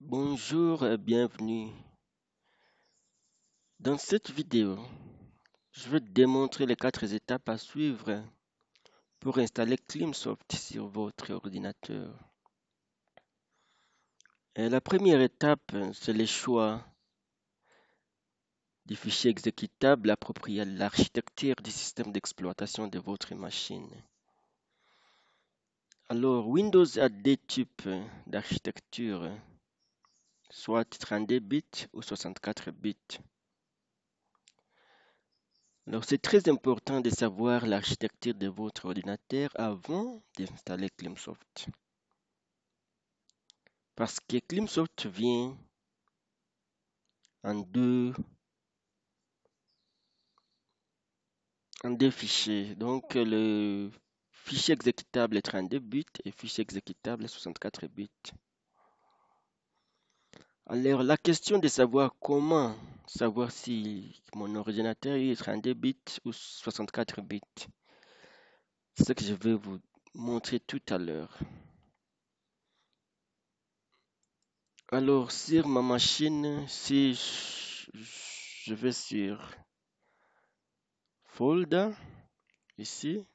Bonjour et bienvenue. Dans cette vidéo, je vais démontrer les quatre étapes à suivre pour installer ClimSoft sur votre ordinateur. la première étape, c'est le choix du fichier exécutable approprié à l'architecture du système d'exploitation de votre machine. Alors, Windows a deux types d'architecture soit 32 bits ou 64 bits. Alors c'est très important de savoir l'architecture de votre ordinateur avant d'installer Climsoft. Parce que Climsoft vient en deux, en deux fichiers. Donc le fichier exécutable est 32 bits et fichier exécutable 64 bits. Alors, la question de savoir comment savoir si mon ordinateur est 32 bits ou 64 bits, c'est ce que je vais vous montrer tout à l'heure. Alors, sur ma machine, si je vais sur Folder, ici,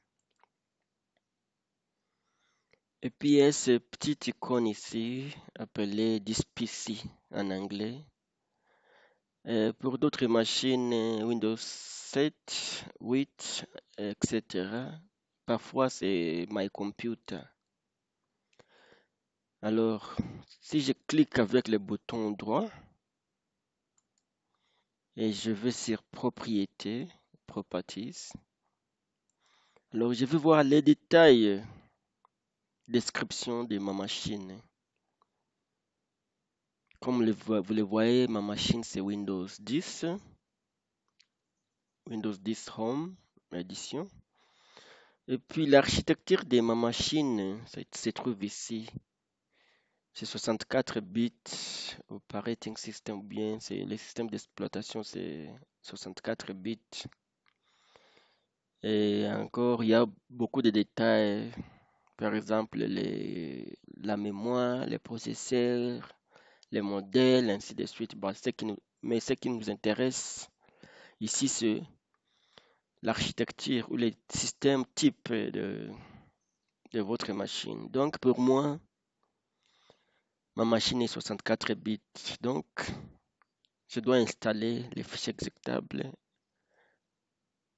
et puis, il y a cette petite icône ici, appelée DispC en anglais. Euh, pour d'autres machines, euh, Windows 7, 8, etc. Parfois, c'est My Computer. Alors, si je clique avec le bouton droit, et je vais sur Propriétés, Properties, alors je vais voir les détails description de ma machine. Comme vous le voyez, ma machine c'est Windows 10, Windows 10 Home édition. Et puis l'architecture de ma machine se trouve ici. C'est 64 bits operating system bien, c'est le système d'exploitation c'est 64 bits. Et encore, il y a beaucoup de détails par exemple, les, la mémoire, les processeurs, les modèles, ainsi de suite. qui mais ce qui nous intéresse ici, c'est l'architecture ou les systèmes type de, de votre machine. Donc, pour moi, ma machine est 64 bits. Donc, je dois installer les fichiers exécutables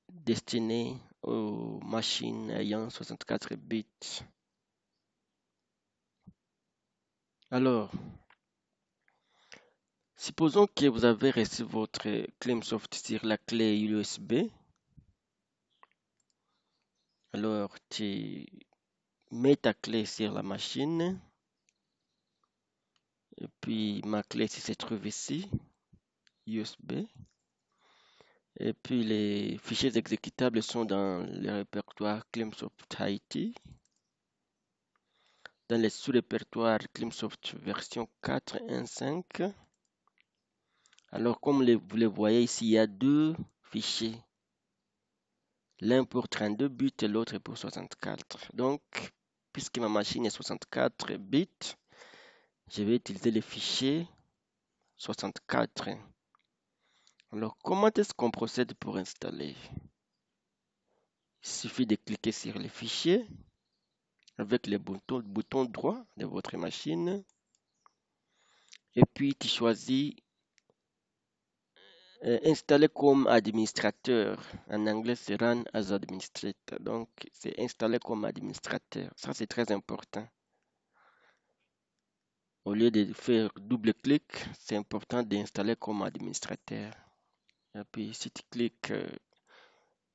destinés aux machines ayant 64 bits. Alors, supposons que vous avez reçu votre Claimsoft sur la clé USB. Alors, tu mets ta clé sur la machine. Et puis, ma clé se trouve ici, USB. Et puis les fichiers exécutables sont dans le répertoire Climsoft IT, dans le sous répertoire Climsoft version 4.1.5. Alors comme vous le voyez ici, il y a deux fichiers. L'un pour 32 bits et l'autre pour 64. Donc, puisque ma machine est 64 bits, je vais utiliser le fichier 64 alors, comment est-ce qu'on procède pour installer Il suffit de cliquer sur le fichier avec le bouton, droit de votre machine. Et puis, tu choisis euh, installer comme administrateur. En anglais, c'est run as administrator. Donc, c'est installer comme administrateur. Ça, c'est très important. Au lieu de faire double clic, c'est important d'installer comme administrateur et Puis si tu cliques euh,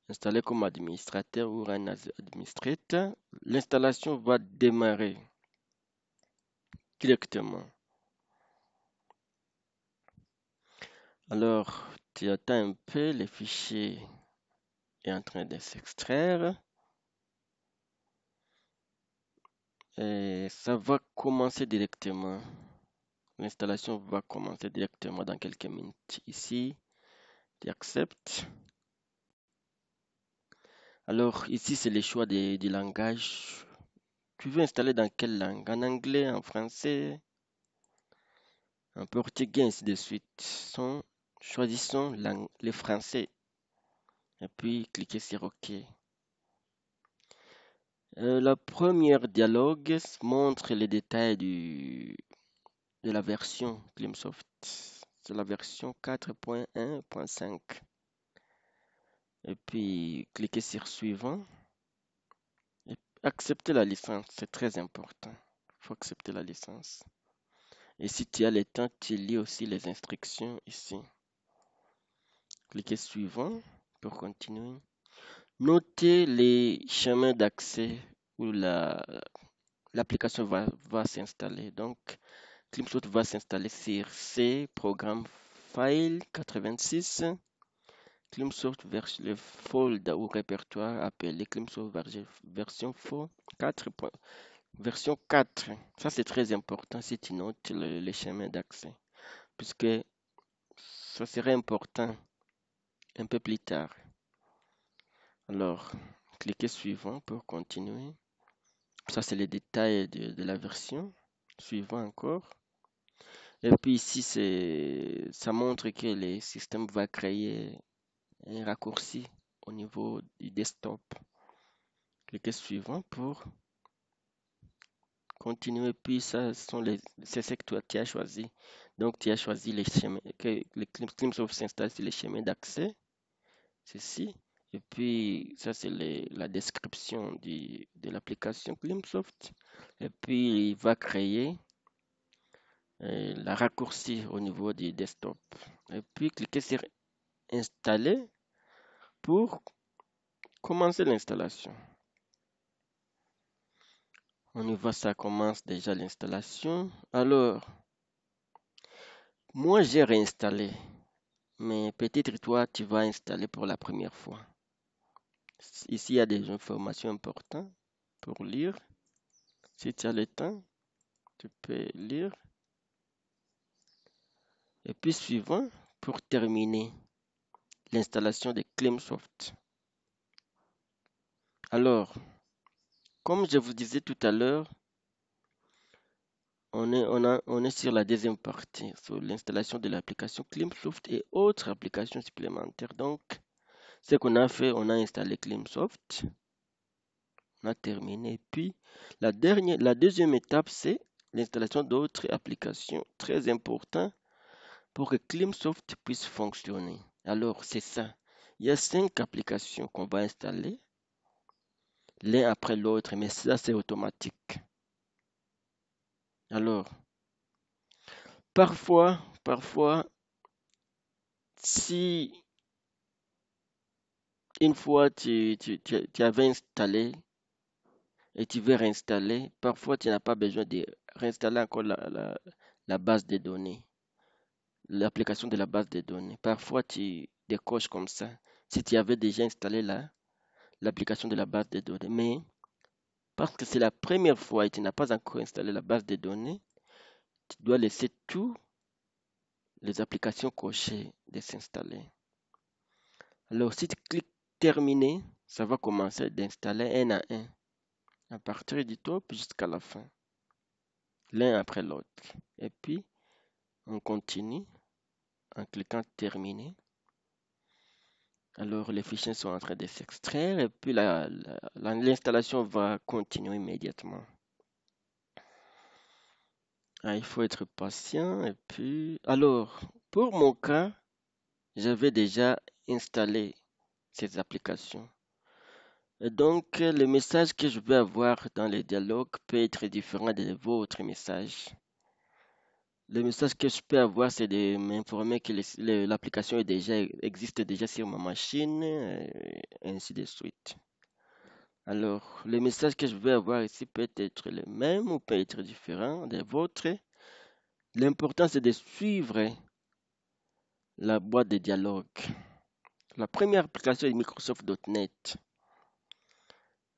installer comme administrateur ou un administrate, l'installation va démarrer directement. Alors, tu attends un peu, le fichier est en train de s'extraire. Et ça va commencer directement. L'installation va commencer directement dans quelques minutes ici. Tu acceptes. Alors ici, c'est le choix du langage. Tu veux installer dans quelle langue En anglais, en français, en portugais, ainsi de suite. Son, choisissons le français. Et puis, cliquez sur OK. Euh, la première dialogue montre les détails du, de la version Climsoft c'est la version 4.1.5. Et puis, cliquez sur Suivant. Et acceptez la licence, c'est très important. Il faut accepter la licence. Et si tu as le temps, tu lis aussi les instructions ici. Cliquez Suivant pour continuer. Notez les chemins d'accès où l'application la, va, va s'installer. Donc, Climsoft va s'installer sur C Programme, File 86. Climsoft, vers le folder ou répertoire appelé Climsoft version 4. Version 4. Ça, c'est très important si tu notes le, chemin d'accès. Puisque ça serait important un peu plus tard. Alors, cliquez suivant pour continuer. Ça, c'est les détails de la version. Suivant encore. Et puis ici, ça montre que le système va créer un raccourci au niveau du desktop. Cliquez suivant pour continuer. Puis ça sont les, c'est ce que tu as choisi. Donc tu as choisi les chemins, que le s'installe sur les chemins d'accès. Ceci. Et puis, ça, c'est la description du, de l'application Climsoft. Et puis, il va créer euh, la raccourci au niveau du desktop. Et puis cliquez sur installer pour commencer l'installation. On y voit ça commence déjà l'installation. Alors, moi j'ai réinstallé, mais peut-être toi tu vas installer pour la première fois. Ici il y a des informations importantes pour lire. Si tu as le temps, tu peux lire. Et puis suivant, pour terminer, l'installation de Klimsoft. Alors, comme je vous disais tout à l'heure, on est, on, a, on est sur la deuxième partie, sur l'installation de l'application Climsoft et autres applications supplémentaires. Donc, ce qu'on a fait, on a installé Climsoft. On a terminé. Puis, la, dernière, la deuxième étape, c'est l'installation d'autres applications. Très importantes pour que CleanSoft puisse fonctionner. Alors, c'est ça. Il y a cinq applications qu'on va installer l'un après l'autre, mais ça, c'est automatique. Alors, parfois, parfois, si une fois tu, tu, avais installé et tu veux réinstaller, parfois tu n'as pas besoin de réinstaller encore la base de données l'application de la base de données. Parfois, tu décoches comme ça, si tu avais déjà installé l'application de la base de données. Mais parce que c'est la première fois et tu n'as pas encore installé la base de données, tu dois laisser toutes les applications cochées de s'installer. Alors, si tu cliques terminer, ça va commencer d'installer un à un, à partir du top jusqu'à la fin, l'un après l'autre. Et puis, on continue en cliquant terminer. Alors les fichiers sont en train de s'extraire et puis l'installation va continuer immédiatement. Ah, il faut être patient et puis... Alors, pour mon cas, j'avais déjà installé ces applications. Et donc, le message que je vais avoir dans les dialogues peut être différent de votre message. Le message que je peux avoir, c'est de m'informer que l'application existe déjà sur ma machine, euh, et ainsi de suite. Alors, le message que je vais avoir ici peut être le même ou peut être différent des vôtres. L'important, c'est de suivre la boîte de dialogue. La première application est Microsoft.NET.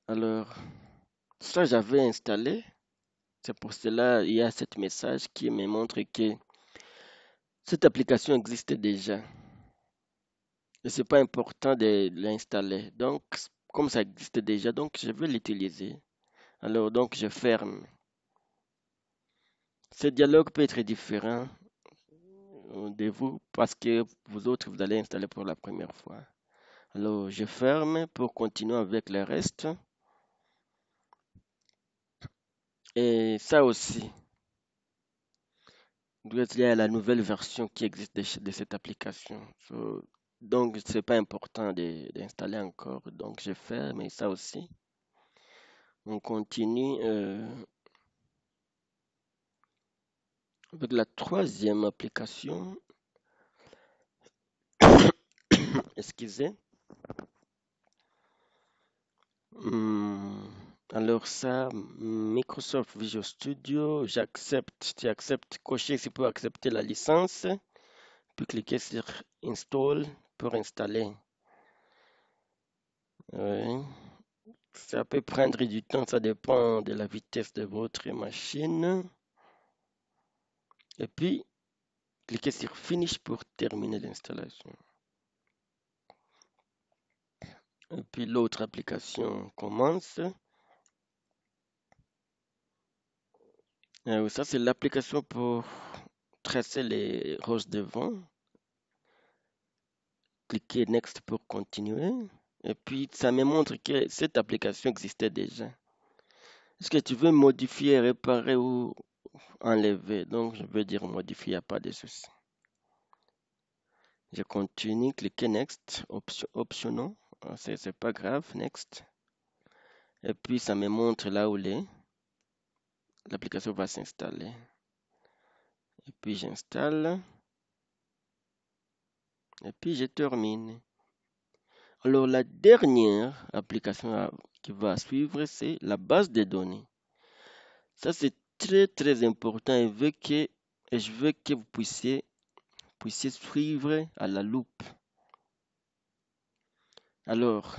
Alors, ça, j'avais installé c'est pour cela il y a ce message qui me montre que cette application existe déjà. Et ce n'est pas important de l'installer. Donc, comme ça existe déjà, donc je vais l'utiliser. Alors, donc, je ferme. Ce dialogue peut être différent de vous parce que vous autres, vous allez installer pour la première fois. Alors, je ferme pour continuer avec le reste. Et ça aussi doit y lié la nouvelle version qui existe de, cette application. donc, c'est pas important d'installer encore. Donc, je ferme mais ça aussi. On continue euh, avec la troisième application. Excusez. Hmm. Alors ça, Microsoft Visual Studio, j'accepte, tu acceptes, cocher si pour accepter la licence, puis cliquez sur Install pour installer. Oui. Ça peut prendre du temps, ça dépend de la vitesse de votre machine. Et puis, cliquez sur Finish pour terminer l'installation. Et puis l'autre application commence. Euh, ça, c'est l'application pour tracer les roses de vent. Cliquez Next pour continuer. Et puis, ça me montre que cette application existait déjà. Est-ce que tu veux modifier, réparer ou enlever Donc, je veux dire modifier, a pas de souci. Je continue, cliquez Next, option, ah, c'est pas grave, Next. Et puis, ça me montre là où les l'application va s'installer. Et puis j'installe. Et puis je termine. Alors la dernière application qui va suivre, c'est la base de données. Ça c'est très très important et, que, je veux que vous puissiez, puissiez suivre à la loupe. Alors,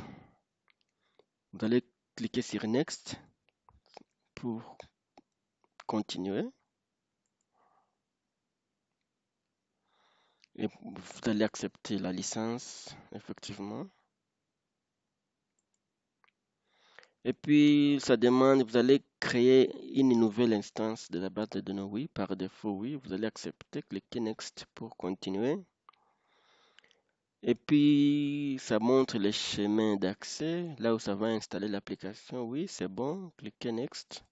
vous allez cliquer sur Next pour continuer Et vous allez accepter la licence, effectivement. Et puis, ça demande, vous allez créer une nouvelle instance de la base de données. Oui, par défaut, oui, vous allez accepter. Cliquez Next pour continuer. Et puis, ça montre les chemins d'accès, là où ça va installer l'application. Oui, c'est bon. Cliquez Next.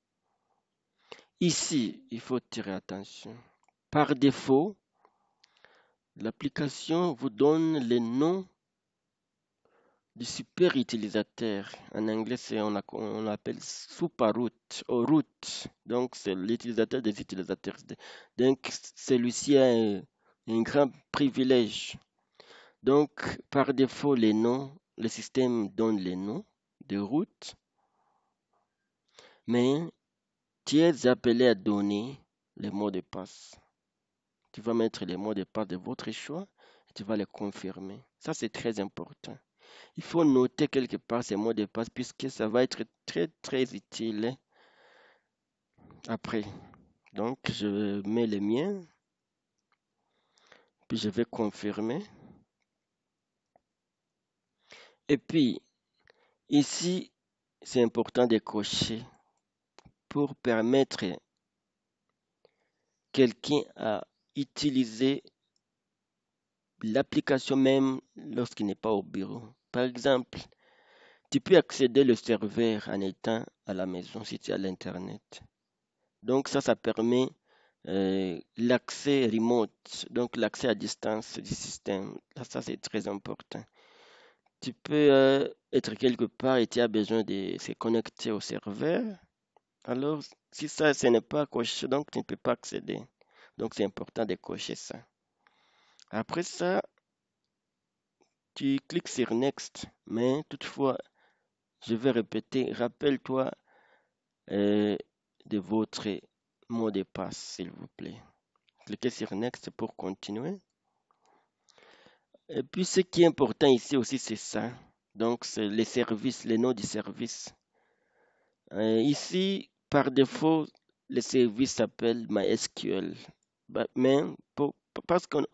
Ici, il faut tirer attention. Par défaut, l'application vous donne les noms du super utilisateur. En anglais, on, a, on appelle ou root. Donc, c'est l'utilisateur des utilisateurs. Donc, celui-ci a un, grand privilège. Donc, par défaut, les noms, le système donne les noms de root Mais tu appelé à donner les mots de passe. Tu vas mettre les mots de passe de votre choix et tu vas les confirmer. Ça, c'est très important. Il faut noter quelque part ces mots de passe puisque ça va être très, très utile après. Donc, je mets les miens. Puis, je vais confirmer. Et puis, ici, c'est important de cocher pour permettre quelqu'un à utiliser l'application même lorsqu'il n'est pas au bureau. Par exemple, tu peux accéder le serveur en étant à la maison si tu as l'internet. Donc ça, ça permet euh, l'accès remote, donc l'accès à distance du système. ça, c'est très important. Tu peux euh, être quelque part et tu as besoin de se connecter au serveur alors, si ça, ce n'est pas coché, donc tu ne peux pas accéder. Donc, c'est important de cocher ça. Après ça, tu cliques sur Next. Mais toutefois, je vais répéter, rappelle-toi euh, de votre mot de passe, s'il vous plaît. Cliquez sur Next pour continuer. Et puis, ce qui est important ici aussi, c'est ça. Donc, c'est les services, les noms du service. Euh, ici, par défaut, le service s'appelle MySQL. Mais parce qu'on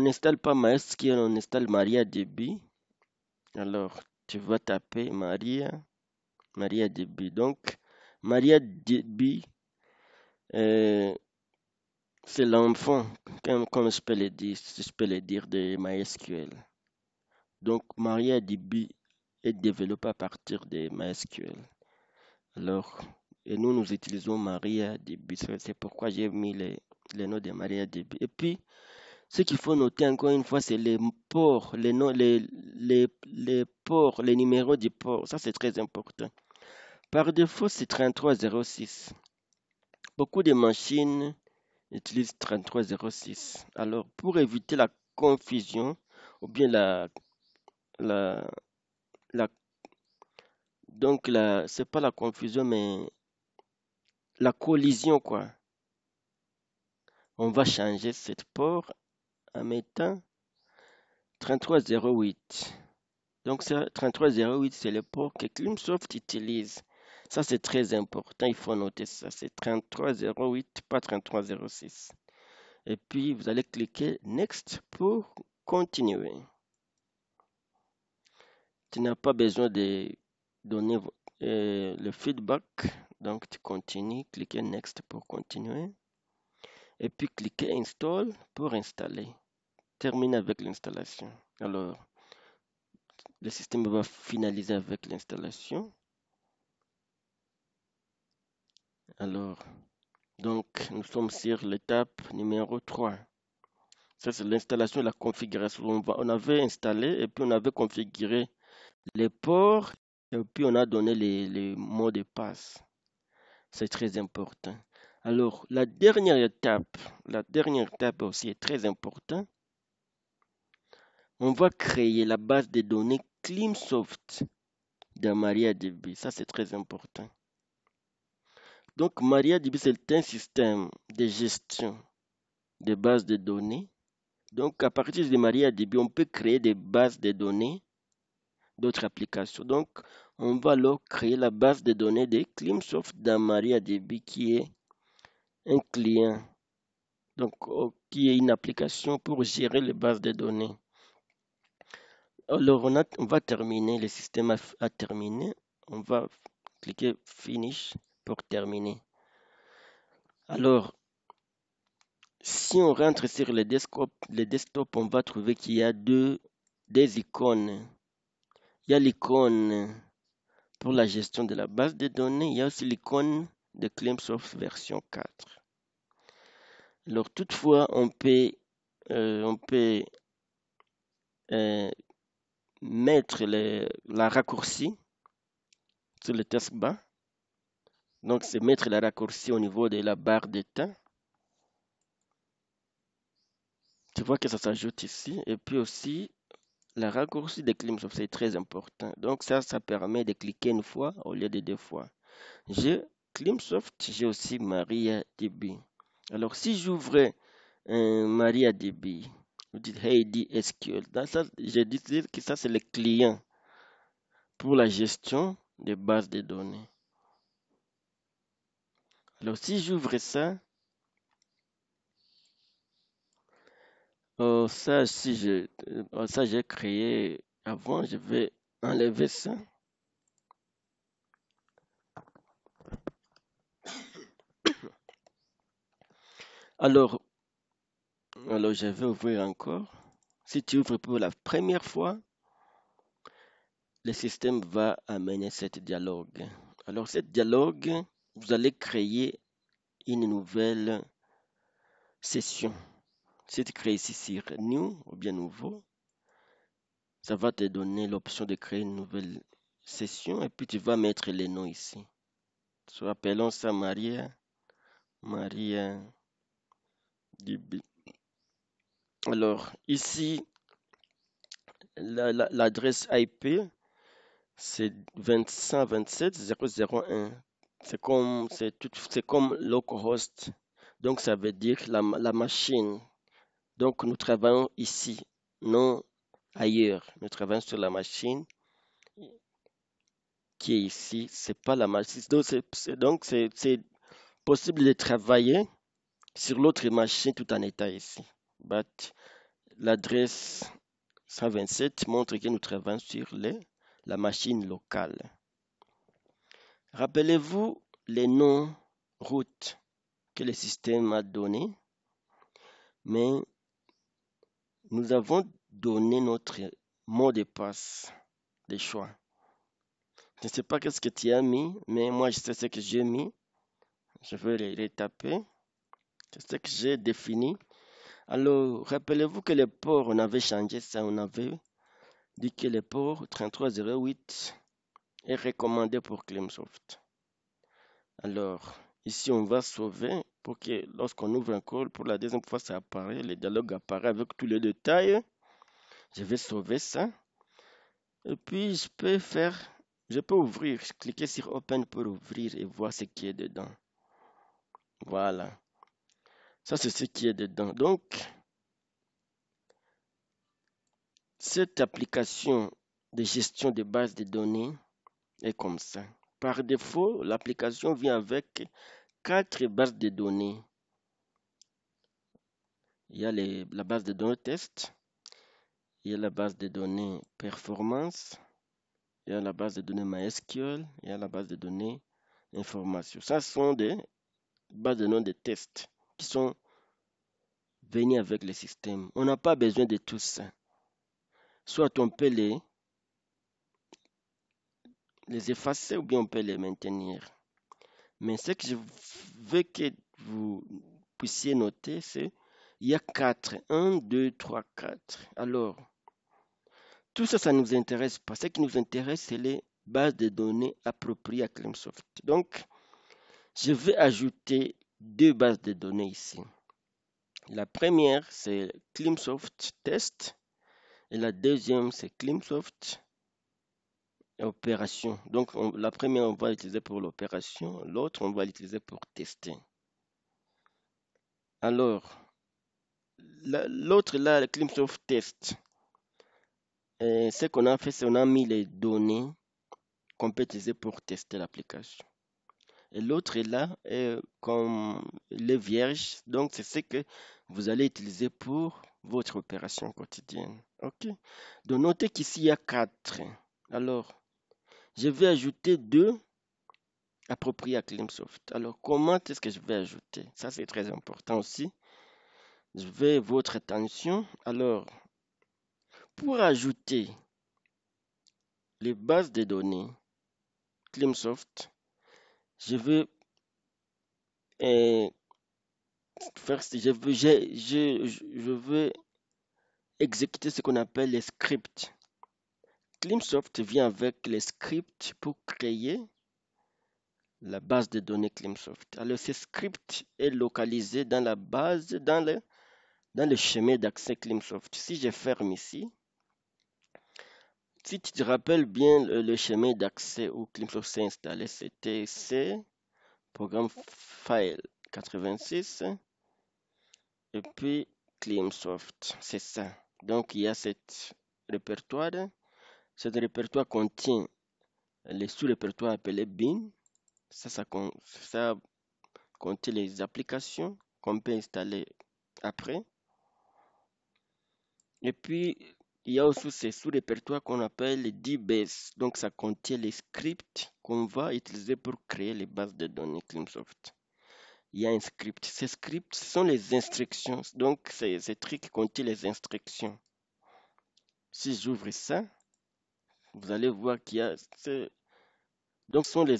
n'installe pas MySQL, on installe MariaDB. Alors, tu vas taper Maria, MariaDB. Donc, MariaDB, euh, c'est l'enfant, comme, comme, je peux le dire, je peux dire de MySQL. Donc, MariaDB est développé à partir de MySQL. Alors, et nous, nous utilisons Maria C'est pourquoi j'ai mis les, les noms de Maria Et puis, ce qu'il faut noter encore une fois, c'est les ports, les, noms, les, les, ports, les numéros du port. Ça, c'est très important. Par défaut, c'est 3306. Beaucoup de machines utilisent 3306. Alors, pour éviter la confusion ou bien la. la, la donc, la, c'est pas la confusion, mais la collision, quoi. On va changer cette port en mettant 3308. Donc, 3308, c'est le port que Climsoft utilise. Ça, c'est très important. Il faut noter ça. C'est 3308, pas 3306. Et puis, vous allez cliquer Next pour continuer. Tu n'as pas besoin de donner euh, le feedback donc tu continues, cliquez Next pour continuer. Et puis cliquez Install pour installer. Termine avec l'installation. Alors, le système va finaliser avec l'installation. Alors, donc nous sommes sur l'étape numéro 3. Ça, c'est l'installation et la configuration. On, avait installé et puis on avait configuré les ports et puis on a donné les mots de passe. C'est très important. Alors, la dernière étape, la dernière étape aussi est très importante. On va créer la base de données CleanSoft dans MariaDB. Ça, c'est très important. Donc, MariaDB, c'est un système de gestion de bases de données. Donc, à partir de MariaDB, on peut créer des bases de données d'autres applications. Donc, on va alors créer la base de données de Climsoft dans MariaDB qui est un client, donc oh, qui est une application pour gérer les bases de données. Alors on, va terminer, le système a, terminé, on va cliquer Finish pour terminer. Alors, si on rentre sur le desktop, le desktop on va trouver qu'il y a deux, des icônes. Il y a l'icône pour la gestion de la base de données, il y a aussi l'icône de ClaimSoft version 4. Alors toutefois, on peut, euh, euh, mettre la raccourci sur le test bas. Donc c'est mettre la raccourci au niveau de la barre d'état. Tu vois que ça s'ajoute ici. Et puis aussi, le raccourci de Climsoft c'est très important. Donc ça, ça permet de cliquer une fois au lieu de deux fois. J'ai Climsoft, j'ai aussi MariaDB. Alors si j'ouvre MariaDB, vous dites Heidi SQL. Dans ça, je dis que ça, c'est le client pour la gestion des bases de données. Alors si j'ouvre ça, Oh, ça, euh, ça, j'ai créé avant, je vais enlever ça. Alors, alors je vais ouvrir encore. Si tu ouvres pour la première fois, le système va amener cette dialogue. Alors, cette dialogue, vous allez créer une nouvelle session. Si tu crées ici sur New ou bien Nouveau, ça va te donner l'option de créer une nouvelle session et puis tu vas mettre les noms ici. Soit appelons ça Maria. Maria Alors, ici, l'adresse IP, c'est 2127001. C'est comme, c'est comme localhost. Donc, ça veut dire la, la machine donc nous travaillons ici, non ailleurs. Nous travaillons sur la machine qui est ici. n'est pas la machine. Donc c'est possible de travailler sur l'autre machine tout en état ici. l'adresse 127 montre que nous travaillons sur la machine locale. Rappelez-vous les noms routes que le système a donné, mais nous avons donné notre mot de passe de choix. Je ne sais pas qu'est-ce que tu as mis, mais moi je sais ce que j'ai mis. Je vais le taper. C'est ce que j'ai défini. Alors, rappelez-vous que le port, on avait changé ça, on avait dit que le port 3308 est recommandé pour Claimsoft. Alors, ici, on va sauver pour que lorsqu'on ouvre un call, pour la deuxième fois, ça apparaît, le dialogue apparaît avec tous les détails. Je vais sauver ça. Et puis, je peux faire, je peux ouvrir, cliquer sur Open pour ouvrir et voir ce qui est dedans. Voilà. Ça, c'est ce qui est dedans. Donc, cette application de gestion de base de données est comme ça. Par défaut, l'application vient avec quatre bases de données. Il y a la base de données test, il y a la base de données performance, il y a la base de données MySQL, il y a la base de données information. Ça sont des bases de données de test qui sont venues avec le système. On n'a pas besoin de tout ça. Soit on peut les effacer ou bien on peut les maintenir. Mais ce que je veux que vous puissiez noter, c'est il y a quatre. Un, deux, trois, quatre. Alors, tout ça, ça ne nous intéresse pas. Ce qui nous intéresse, c'est les bases de données appropriées à Climsoft. Donc, je vais ajouter deux bases de données ici. La première, c'est Climsoft Test. Et la deuxième, c'est Climsoft opération. Donc, la première, on va l'utiliser pour l'opération. L'autre, on va l'utiliser pour tester. Alors, l'autre, là, le Climsoft test. Euh, ce qu'on a fait, c'est qu'on a mis les données qu'on peut utiliser pour tester l'application. Et l'autre est là, est comme les vierges, donc c'est ce que vous allez utiliser pour votre opération quotidienne. Ok. Donc notez qu'ici il y a quatre. Alors, je vais ajouter deux appropriés à Climsoft. Alors, comment est-ce que je vais ajouter Ça, c'est très important aussi. Je vais votre attention. Alors, pour ajouter les bases de données Climsoft, je vais je veux, euh, je, je, je veux exécuter ce qu'on appelle les scripts. Climsoft vient avec les scripts pour créer la base de données Climsoft. Alors, ce script est localisé dans la base, dans le, dans le chemin d'accès Climsoft. Si je ferme ici, si tu te rappelles bien le, chemin d'accès où Climsoft s'est installé, c'était C, programme file 86, et puis Climsoft, c'est ça. Donc, il y a cette répertoire ce répertoire contient les sous-répertoires appelés BIN. Ça, ça, contient les applications qu'on peut installer après. Et puis, il y a aussi ces sous-répertoires qu'on appelle les Donc, ça contient les scripts qu'on va utiliser pour créer les bases de données Climsoft. Il y a un script. Ces scripts sont les instructions. Donc, ce truc trucs contient les instructions. Si j'ouvre ça, vous allez voir qu'il y a... Donc, ce sont les,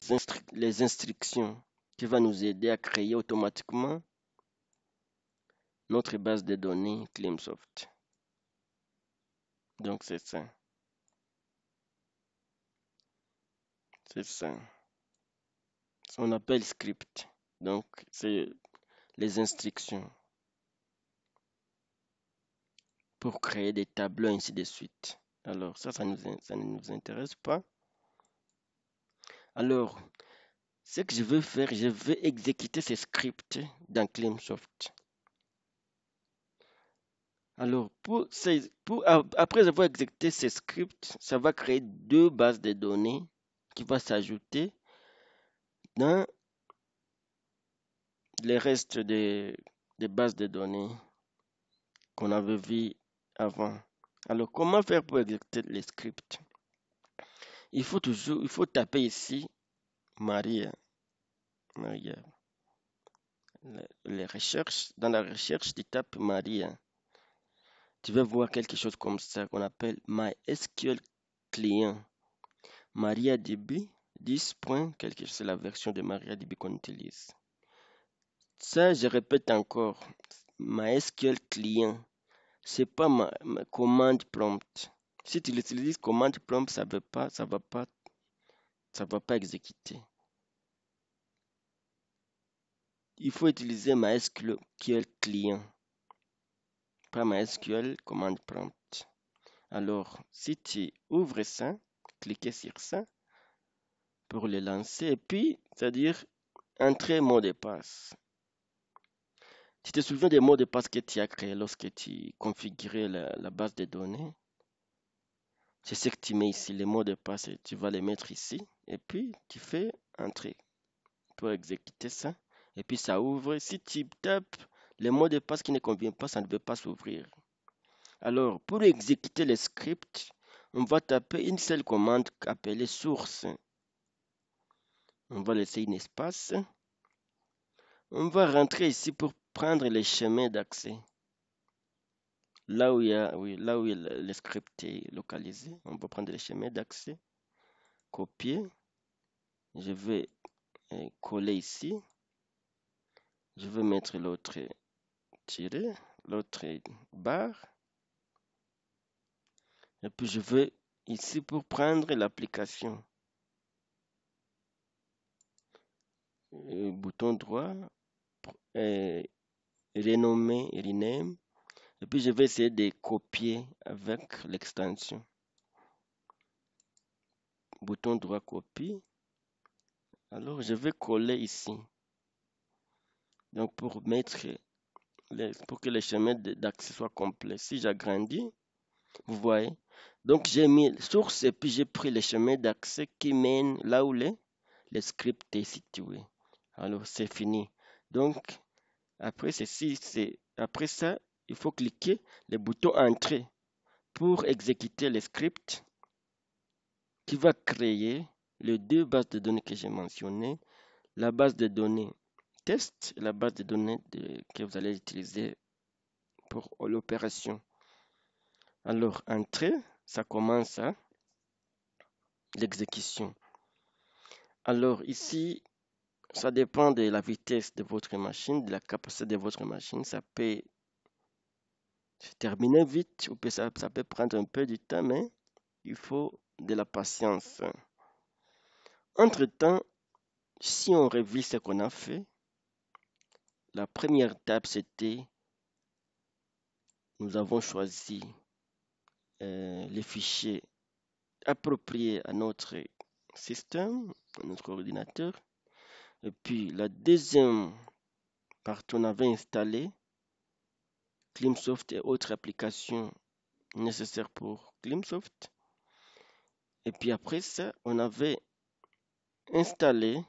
les instructions qui vont nous aider à créer automatiquement notre base de données Klimsoft. Donc, c'est ça. C'est ça. On appelle script. Donc, c'est les instructions pour créer des tableaux ainsi de suite. Alors, ça, ça, ne nous intéresse pas. Alors, ce que je veux faire, je veux exécuter ces scripts dans ClaimSoft. Alors, pour, après avoir exécuté ces scripts, ça va créer deux bases de données qui vont s'ajouter dans les restes des, des bases de données qu'on avait vues avant. Alors, comment faire pour exécuter le script? Il faut toujours, il faut taper ici Maria. Maria. Les dans la recherche, tu tapes Maria. Tu vas voir quelque chose comme ça qu'on appelle MySQL client. MariaDB 10. quelque chose, c'est la version de MariaDB qu'on utilise. Ça, je répète encore, MySQL client c'est pas ma, commande prompt. Si tu l'utilises commande prompt, ça veut pas, ça va pas, ça va pas exécuter. Il faut utiliser MySQL client, pas MySQL commande prompt. Alors, si tu ouvres ça, cliquez sur ça pour le lancer, et puis, c'est-à-dire, entrer mot de passe. Tu te souviens des mots de passe que tu as créé lorsque tu configurais la, base de données C'est ce que tu mets ici, les mots de passe, tu vas les mettre ici et puis tu fais entrer. Pour exécuter ça, et puis ça ouvre. Si tu tapes les mots de passe qui ne conviennent pas, ça ne veut pas s'ouvrir. Alors, pour exécuter le script, on va taper une seule commande appelée source. On va laisser un espace. On va rentrer ici pour prendre les chemins d'accès. Là où il y a, oui, là où le script est localisé, on peut prendre les chemins d'accès. Copier. Je vais euh, coller ici. Je vais mettre l'autre tiré, l'autre barre. Et puis je vais ici pour prendre l'application. Euh, bouton droit, et euh, renommer rename. Et puis je vais essayer de copier avec l'extension. Bouton droit copie. Alors je vais coller ici. Donc pour mettre pour que le chemin d'accès soit complet. Si j'agrandis, vous voyez. Donc j'ai mis source et puis j'ai pris le chemin d'accès qui mène là où le script est situé. Alors c'est fini. Donc après, ceci, après ça, il faut cliquer le bouton Entrée pour exécuter le script qui va créer les deux bases de données que j'ai mentionné la base de données test et la base de données que vous allez utiliser pour l'opération. Alors, entrée, ça commence à l'exécution. Alors ici, ça dépend de la vitesse de votre machine, de la capacité de votre machine. Ça peut se terminer vite, ou ça, peut prendre un peu de temps, mais il faut de la patience. Entre-temps, si on révise ce qu'on a fait, la première étape, c'était nous avons choisi euh, les fichiers appropriés à notre système, à notre ordinateur. Et puis la deuxième partie, on avait installé Climsoft et autres applications nécessaires pour Climsoft. Et puis après ça, on avait installé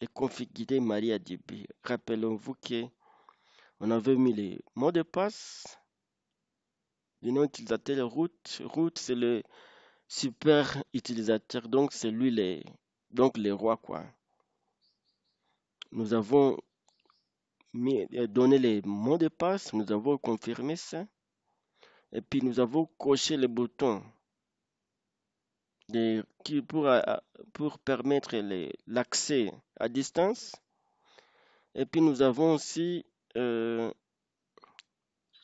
et configuré MariaDB. Rappelons-vous que on avait mis les mots de passe, le nom utilisateur, route. Route, c'est le super utilisateur, donc c'est lui les, donc les rois quoi. Nous avons euh, donné les mots de passe, nous avons confirmé ça. Et puis nous avons coché le bouton qui pour, euh, permettre l'accès à distance. Et puis nous avons aussi euh,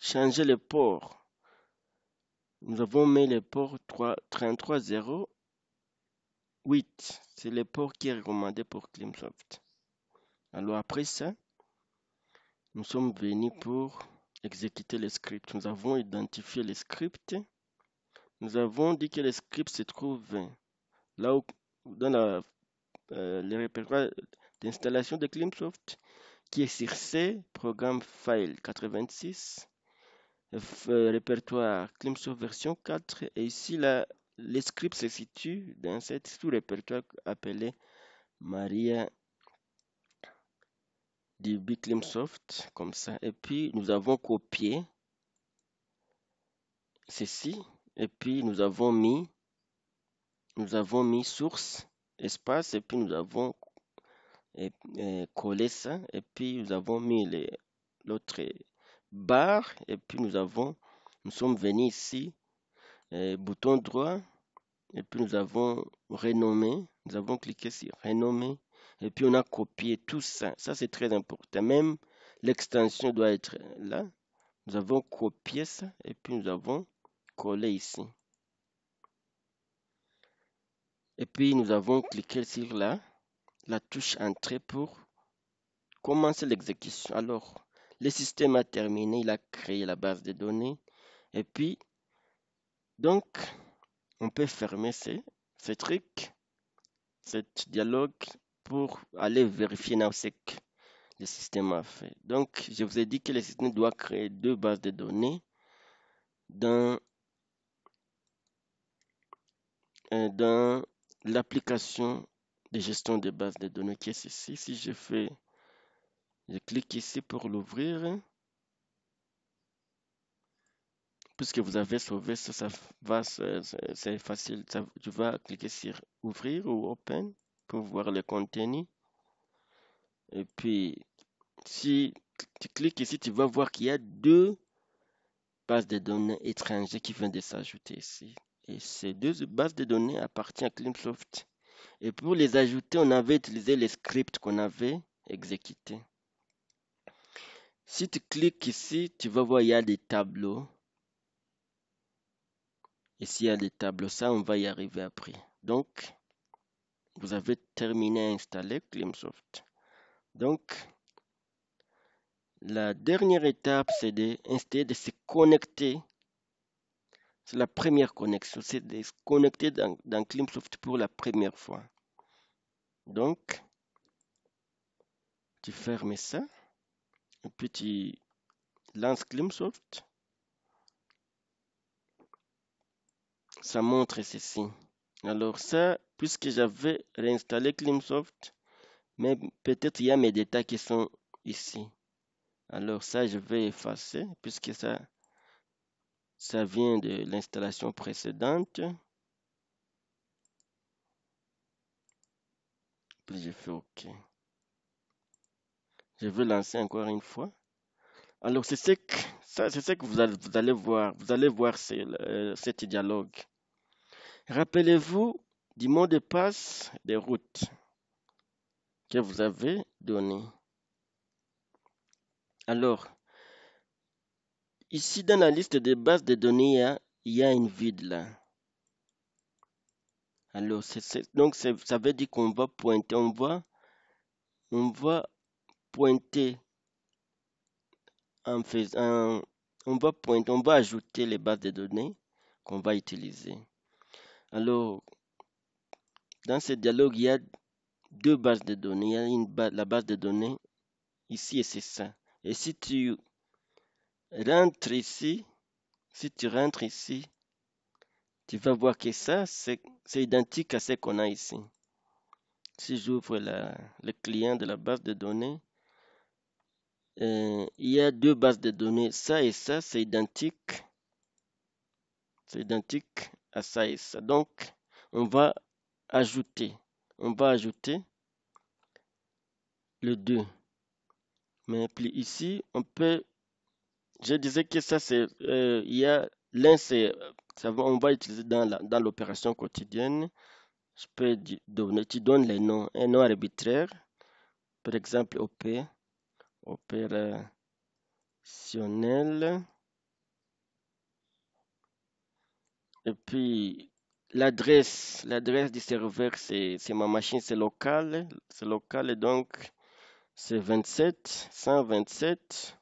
changé le port. Nous avons mis le port 3308, C'est le port qui est recommandé pour Climsoft. Alors après ça, nous sommes venus pour exécuter le script. Nous avons identifié le script. Nous avons dit que le script se trouve là où, dans euh, le répertoire d'installation de Climsoft qui est sur C, programme file 86, euh, répertoire Climsoft version 4. Et ici, là, script se situe dans cette sous-répertoire appelé Maria du Soft comme ça. Et puis, nous avons copié ceci. Et puis, nous avons mis, nous avons mis source, espace. Et puis, nous avons collé ça. Et puis, nous avons mis l'autre barre. Et puis, nous avons, nous sommes venus ici, euh, bouton droit. Et puis, nous avons renommé. Nous avons cliqué sur renommer et puis on a copié tout ça. Ça, c'est très important. Même l'extension doit être là. Nous avons copié ça et puis nous avons collé ici. Et puis nous avons cliqué sur la, la touche Entrée pour commencer l'exécution. Alors, le système a terminé, il a créé la base de données. Et puis, donc, on peut fermer ce truc, ce dialogue pour aller vérifier dans ce que le système a fait. Donc, je vous ai dit que le système doit créer deux bases de données dans, euh, dans l'application de gestion des bases de données qui est ceci. Si je fais, je clique ici pour l'ouvrir. Puisque vous avez sauvé ça, va, c'est facile. tu vas cliquer sur ouvrir ou open pour voir le contenu. Et puis, si tu cliques ici, tu vas voir qu'il y a deux bases de données étrangères qui viennent de s'ajouter ici. Et ces deux bases de données appartiennent à cleansoft Et pour les ajouter, on avait utilisé les scripts qu'on avait exécutés. Si tu cliques ici, tu vas voir il y a des tableaux. Ici, il y a des tableaux. Ça, on va y arriver après. Donc, vous avez terminé à installer ClimSoft. Donc, la dernière étape, c'est d'installer, de se connecter. C'est la première connexion, c'est de se connecter dans, dans ClimSoft pour la première fois. Donc, tu fermes ça, et puis tu lances ClimSoft. Ça montre ceci. Alors ça, puisque j'avais réinstallé Climsoft, mais peut-être il y a mes détails qui sont ici. Alors ça, je vais effacer, puisque ça, ça vient de l'installation précédente. Puis je fais OK. Je veux lancer encore une fois. Alors c'est que, ça, c'est ce que vous allez, voir. Vous allez voir ce euh, dialogue. Rappelez-vous du mot de passe des routes que vous avez donné. Alors, ici dans la liste des bases de données, il y a, une vide là. Alors, donc ça veut dire qu'on va pointer, on va, on va pointer on va pointer, on va ajouter les bases de données qu'on va utiliser. Alors, dans ce dialogue, il y a deux bases de données. Il y a la base de données ici et c'est ça. Et si tu rentres ici, si tu rentres ici, tu vas voir que ça, c'est identique à ce qu'on a ici. Si j'ouvre le client de la base de données, euh, il y a deux bases de données. Ça et ça, c'est identique. C'est identique à ça Donc, on va ajouter, on va ajouter le 2. Mais puis ici, on peut, je disais que ça c'est, euh, il y a l'un c'est, on va utiliser dans l'opération dans quotidienne. Je peux donner, tu donnes les noms, un nom arbitraire, par exemple OP, opérationnel Et puis, l'adresse, l'adresse du serveur, c'est, ma machine, c'est local. C'est local et donc, c'est 27, 127.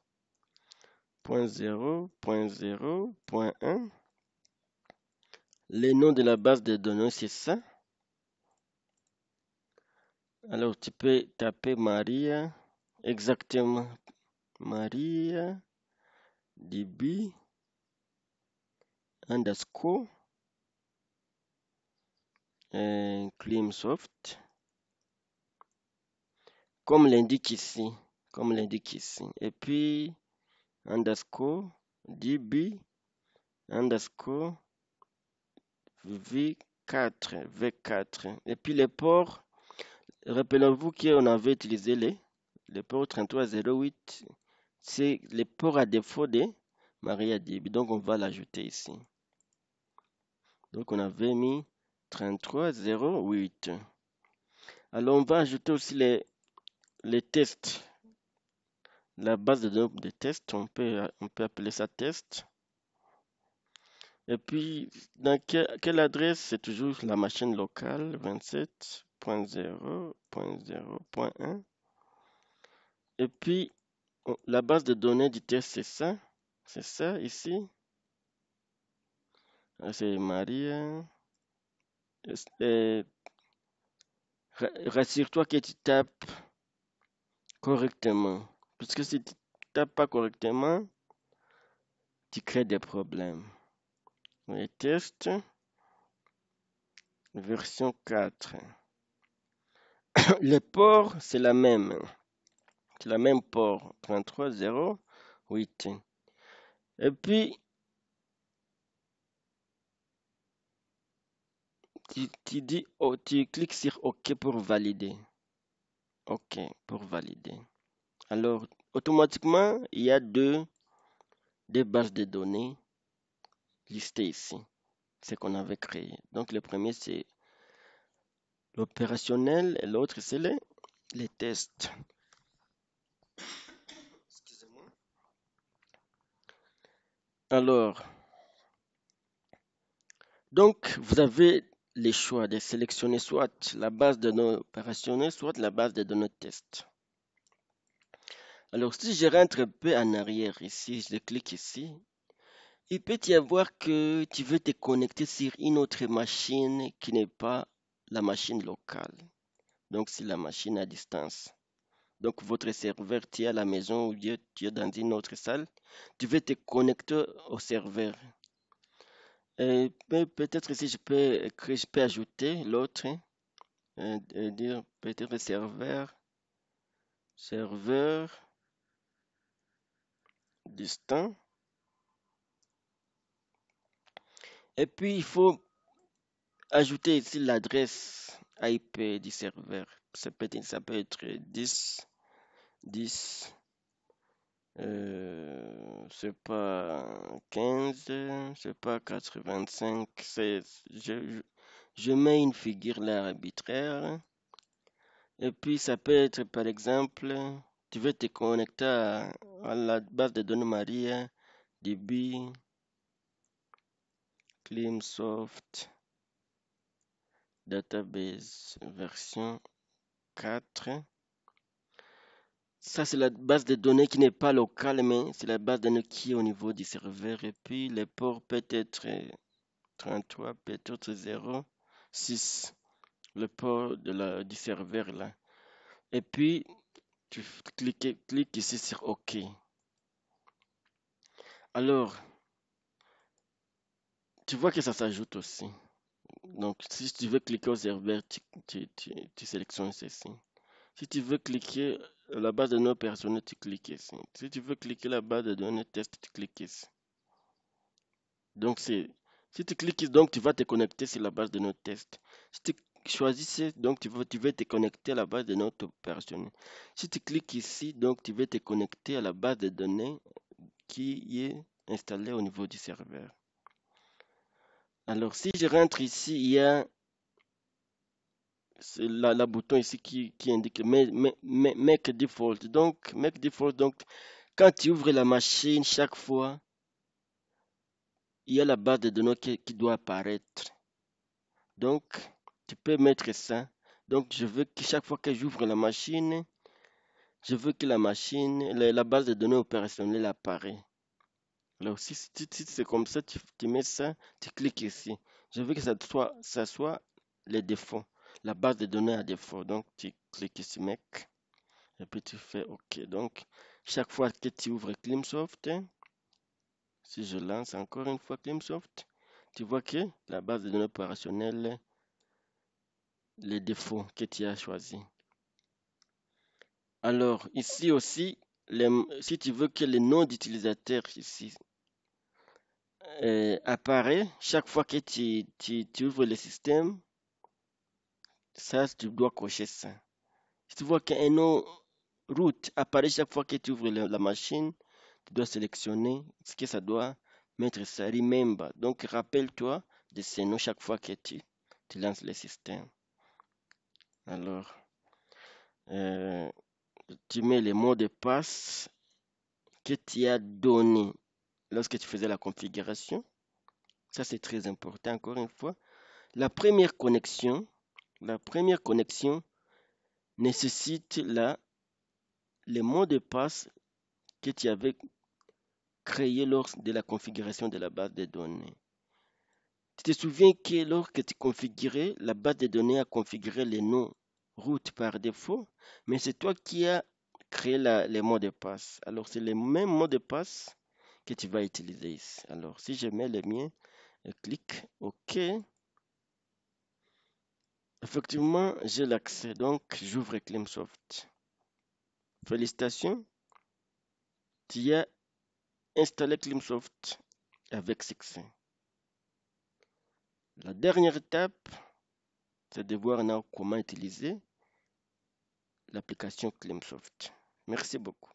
Le nom de la base de données, c'est ça. Alors, tu peux taper Maria, exactement. Maria, DB, underscore, clean soft Comme l'indique ici. Comme l'indique ici. Et puis, underscore, db, underscore, v4, v4. Et puis les ports, rappelons-vous qu'on avait utilisé les, les ports 3308, c'est les ports à défaut de MariaDB. Donc on va l'ajouter ici. Donc on avait mis 3308. Alors, on va ajouter aussi les, les tests. La base de données de tests, on peut, on peut appeler ça test. Et puis, dans quelle adresse C'est toujours la machine locale 27.0.0.1. Et puis, la base de données du test, c'est ça. C'est ça ici. Ah, c'est Maria. Euh, rassure-toi que tu tapes correctement. Parce que si tu tapes pas correctement, tu crées des problèmes. Les tests, version 4. Le port, c'est la même. C'est la même port, 2308, Et puis, Oh, tu, dis, cliques sur OK pour valider. OK pour valider. Alors, automatiquement, il y a deux, deux bases de données listées ici. C'est qu'on avait créé. Donc, le premier, c'est l'opérationnel et l'autre, c'est les, les tests. Excusez-moi. Alors, donc, vous avez les choix de sélectionner soit la base de données opérationnelle, soit la base de données test. Alors, si je rentre un peu en arrière ici, je clique ici, il peut y avoir que tu veux te connecter sur une autre machine qui n'est pas la machine locale. Donc, c'est la machine à distance. Donc, votre serveur, tu es à la maison ou tu es dans une autre salle, tu veux te connecter au serveur. Euh, peut-être si je peux, je peux ajouter l'autre, hein. euh, euh, dire peut-être serveur, serveur distant. Et puis il faut ajouter ici l'adresse IP du serveur. Ça peut être, ça peut être 10, 10, euh, c'est pas 15, c'est pas 85, 16. Je, je, je, mets une figure là arbitraire. Et puis ça peut être par exemple, tu veux te connecter à, la base de données Maria, DB, Climsoft, Database version 4. Ça, c'est la base de données qui n'est pas locale, mais c'est la base de données qui est au niveau du serveur. Et puis, le port peut être 33, peut-être 0, 6. Le port de la, du serveur, là. Et puis, tu cliques, ici sur OK. Alors, tu vois que ça s'ajoute aussi. Donc, si tu veux cliquer au serveur, tu, tu, tu sélectionnes ceci. Si tu veux cliquer la base de nos personnes tu cliques ici. Si tu veux cliquer la base de données test, tu cliques ici. Donc, si tu cliques ici, donc tu vas te connecter sur la base de nos tests Si tu choisis, donc tu veux, tu veux te connecter à la base de notre personnel. Si tu cliques ici, donc tu veux te connecter à la base de données qui est installée au niveau du serveur. Alors, si je rentre ici, il y a la, la, bouton ici qui, indique make, default. Donc, make default, donc, quand tu ouvres la machine chaque fois, il y a la base de données qui, doit apparaître. Donc, tu peux mettre ça. Donc, je veux que chaque fois que j'ouvre la machine, je veux que la machine, la, base de données opérationnelle apparaît. Alors, si, c'est comme ça, tu, mets ça, tu cliques ici. Je veux que ça soit, ça soit les défauts la base de données à défaut. Donc, tu cliques ici, mec. Et puis, tu fais OK. Donc, chaque fois que tu ouvres Climsoft, si je lance encore une fois Climsoft, tu vois que la base de données opérationnelle, les défauts que tu as choisi Alors, ici aussi, si tu veux que le nom d'utilisateur ici euh, apparaît chaque fois que tu ouvres le système, ça, tu dois cocher ça. Si tu vois qu'un nom route apparaît chaque fois que tu ouvres la machine, tu dois sélectionner ce que ça doit mettre ça. Remember. Donc, rappelle-toi de ces noms chaque fois que tu, tu lances le système. Alors, euh, tu mets les mots de passe que tu as donné lorsque tu faisais la configuration. Ça, c'est très important, encore une fois. La première connexion, la première connexion nécessite la les mots de passe que tu avais créé lors de la configuration de la base de données. Tu te souviens que lorsque tu configurais, la base de données a configuré les noms route par défaut, mais c'est toi qui as créé le les mots de passe. Alors, c'est les mêmes mots de passe que tu vas utiliser ici. Alors, si je mets les miens, je euh, clique OK. Effectivement, j'ai l'accès. Donc, j'ouvre Clemsoft. Félicitations. Tu as installé Clemsoft avec succès. La dernière étape, c'est de voir comment utiliser l'application Clemsoft. Merci beaucoup.